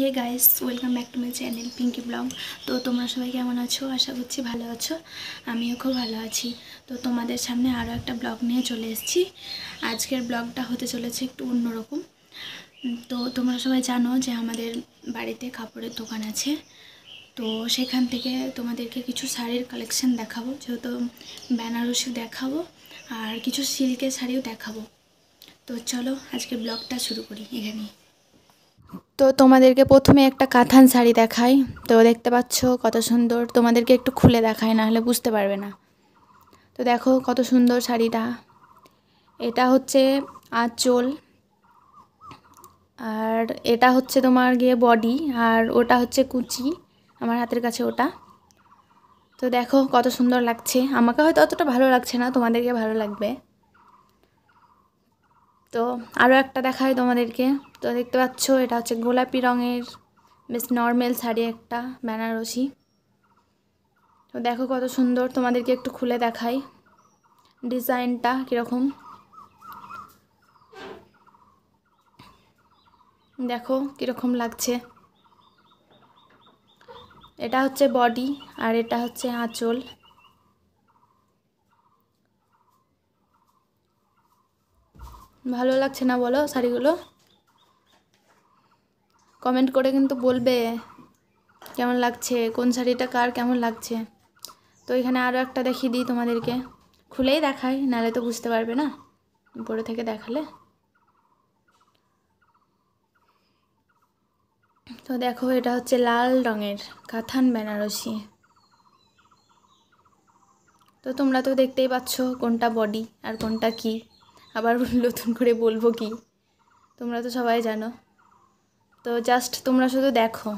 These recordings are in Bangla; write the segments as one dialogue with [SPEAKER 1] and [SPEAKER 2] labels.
[SPEAKER 1] hey guys welcome back to my channel Pinky blog তো তোমরা সবাই কেমন আছো আশা করছি ভালো আছো আমিও খুব ভালো আছি তো তোমাদের সামনে আরও একটা ব্লগ নিয়ে চলে এসেছি আজকের ব্লগটা হতে চলেছে একটু অন্যরকম তো তোমরা সবাই জানো যে আমাদের বাড়িতে কাপড়ের দোকান আছে তো সেখান থেকে তোমাদেরকে কিছু শাড়ির কালেকশান দেখাবো যেহেতু বেনারসি দেখাবো আর কিছু সিল্কের শাড়িও দেখাবো তো চলো আজকে ব্লগটা শুরু করি এখানেই তো তোমাদেরকে প্রথমে একটা কাঁথান শাড়ি দেখাই তো দেখতে পাচ্ছ কত সুন্দর তোমাদেরকে একটু খুলে দেখায় না হলে বুঝতে পারবে না তো দেখো কত সুন্দর শাড়িটা এটা হচ্ছে আঁচল আর এটা হচ্ছে তোমার গিয়ে বডি আর ওটা হচ্ছে কুচি আমার হাতের কাছে ওটা তো দেখো কত সুন্দর লাগছে আমাকে হয়তো অতটা ভালো লাগছে না তোমাদেরকে ভালো লাগবে তো আরও একটা দেখায় তোমাদেরকে তো দেখতে পাচ্ছ এটা হচ্ছে গোলাপি রঙের বেশ নর্মাল শাড়ি একটা বেনারসি তো দেখো কত সুন্দর তোমাদেরকে একটু খুলে দেখাই ডিজাইনটা কীরকম দেখো কীরকম লাগছে এটা হচ্ছে বডি আর এটা হচ্ছে আঁচল ভালো লাগছে না বলো শাড়িগুলো কমেন্ট করে কিন্তু বলবে কেমন লাগছে কোন শাড়িটা কার কেমন লাগছে তো এখানে আরও একটা দেখিয়ে দিই তোমাদেরকে খুলেই দেখাই নাহলে তো বুঝতে পারবে না উপরে থেকে দেখালে তো দেখো এটা হচ্ছে লাল রঙের কাথান বেনারসি তো তোমরা তো দেখতেই পাচ্ছ কোনটা বডি আর কোনটা কি আবার নতুন করে বলবো কি তোমরা তো সবাই জানো তো জাস্ট তোমরা শুধু দেখো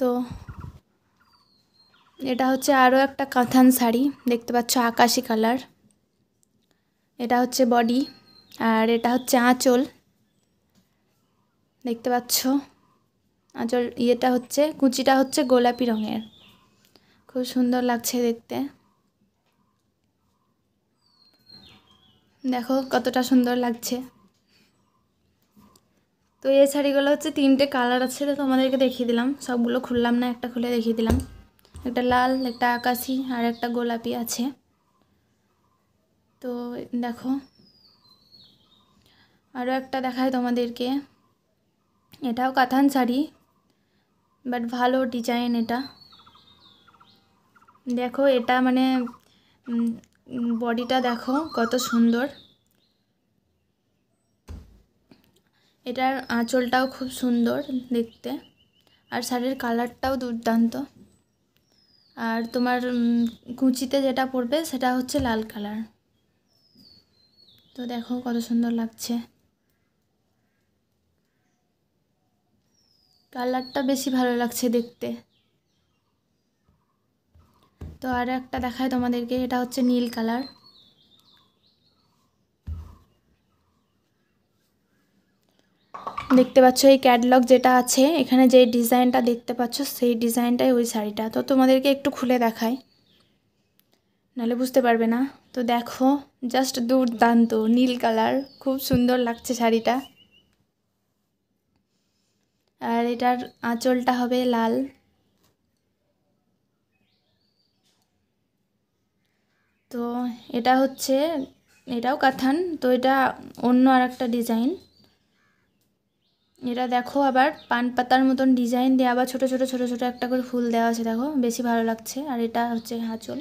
[SPEAKER 1] তো এটা হচ্ছে আরও একটা কাঁথান শাড়ি দেখতে পাচ্ছ আকাশি কালার এটা হচ্ছে বডি আর এটা হচ্ছে আঁচল দেখতে পাচ্ছ আঁচল ইয়েটা হচ্ছে কুচিটা হচ্ছে গোলাপি রঙের খুব সুন্দর লাগছে দেখতে দেখো কতটা সুন্দর লাগছে তো এই শাড়িগুলো হচ্ছে তিনটে কালার আছে তো তোমাদেরকে দেখিয়ে দিলাম সবগুলো খুললাম না একটা খুলে দেখিয়ে দিলাম একটা লাল একটা আকাশি আর একটা গোলাপি আছে তো দেখো আরও একটা দেখায় তোমাদেরকে এটাও কাথান শাড়ি বাট ভালো ডিজাইন এটা দেখো এটা মানে বডিটা দেখো কত সুন্দর এটার আঁচলটাও খুব সুন্দর দেখতে আর শাড়ির কালারটাও দুর্দান্ত আর তোমার কুচিতে যেটা পড়বে সেটা হচ্ছে লাল কালার তো দেখো কত সুন্দর লাগছে কালারটা বেশি ভালো লাগছে দেখতে তো আর একটা দেখায় তোমাদেরকে এটা হচ্ছে নীল কালার দেখতে পাচ্ছ এই ক্যাটলগ যেটা আছে এখানে যে ডিজাইনটা দেখতে পাচ্ছ সেই ডিজাইনটাই ওই শাড়িটা তো তোমাদেরকে একটু খুলে দেখায় নাহলে বুঝতে পারবে না তো দেখো জাস্ট দুর্দান্ত নীল কালার খুব সুন্দর লাগছে শাড়িটা আর এটার আঁচলটা হবে লাল তো এটা হচ্ছে এটাও কাথান তো এটা অন্য আর একটা ডিজাইন এটা দেখো আবার পান পাতার মতন ডিজাইন দিয়ে আবার ছোটো ছোটো ছোটো ছোটো একটা করে ফুল দেওয়া আছে দেখো বেশি ভালো লাগছে আর এটা হচ্ছে হাঁচল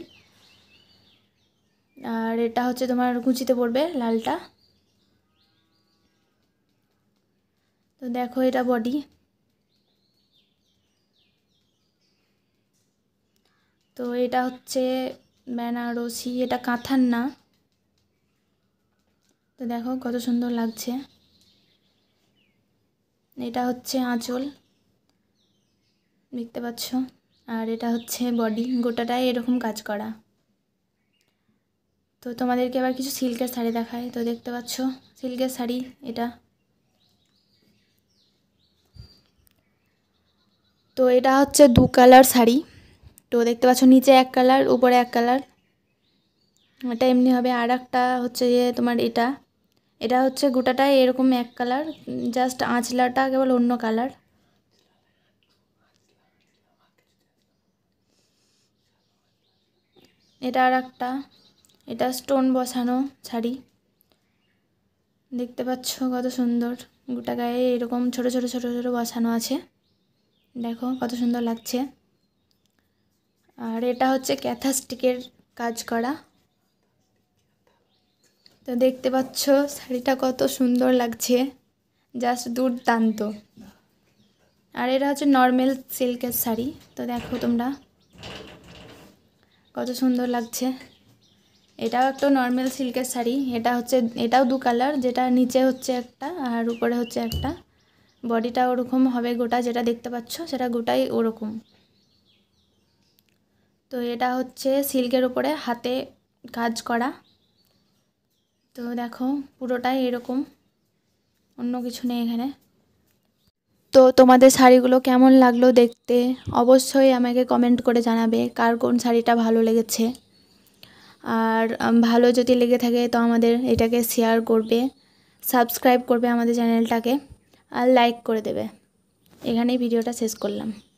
[SPEAKER 1] আর এটা হচ্ছে তোমার কুচিতে পড়বে লালটা তো দেখো এটা বডি তো এটা হচ্ছে বেনারসি এটা কাঁথার না তো দেখো কত সুন্দর লাগছে এটা হচ্ছে আঁচল দেখতে পাচ্ছ আর এটা হচ্ছে বডি গোটাটাই এরকম কাজ করা তো তোমাদেরকে আবার কিছু সিল্কের শাড়ি দেখায় তো দেখতে পাচ্ছ সিল্কের শাড়ি এটা তো এটা হচ্ছে দু কালার শাড়ি তো দেখতে পাচ্ছ নিচে এক কালার উপরে এক কালার এটা এমনি হবে আর একটা হচ্ছে যে তোমার এটা এটা হচ্ছে গোটাটা এরকম এক কালার জাস্ট আঁচলাটা কেবল অন্য কালার এটা আর একটা এটা স্টোন বসানো শাড়ি দেখতে পাচ্ছ কত সুন্দর গোটা গায়ে এরকম ছোট ছোট ছোট ছোট বসানো আছে দেখো কত সুন্দর লাগছে আর এটা হচ্ছে ক্যাথাস্টিকের কাজ করা তো দেখতে পাচ্ছ শাড়িটা কত সুন্দর লাগছে জাস্ট দুর্দান্ত আর এটা হচ্ছে নর্মাল সিল্কের শাড়ি তো দেখো তোমরা কত সুন্দর লাগছে এটাও একটা নর্মাল সিল্কের শাড়ি এটা হচ্ছে এটাও দু কালার যেটা নিচে হচ্ছে একটা আর উপরে হচ্ছে একটা বডিটা ওরকম হবে গোটা যেটা দেখতে পাচ্ছ সেটা গোটাই ওরকম তো এটা হচ্ছে সিল্কের উপরে হাতে কাজ করা তো দেখো পুরোটাই এরকম অন্য কিছু নেই এখানে তো তোমাদের শাড়িগুলো কেমন লাগলো দেখতে অবশ্যই আমাকে কমেন্ট করে জানাবে কার কোন শাড়িটা ভালো লেগেছে আর ভালো যদি লেগে থাকে তো আমাদের এটাকে শেয়ার করবে সাবস্ক্রাইব করবে আমাদের চ্যানেলটাকে আর লাইক করে দেবে এখানেই ভিডিওটা শেষ করলাম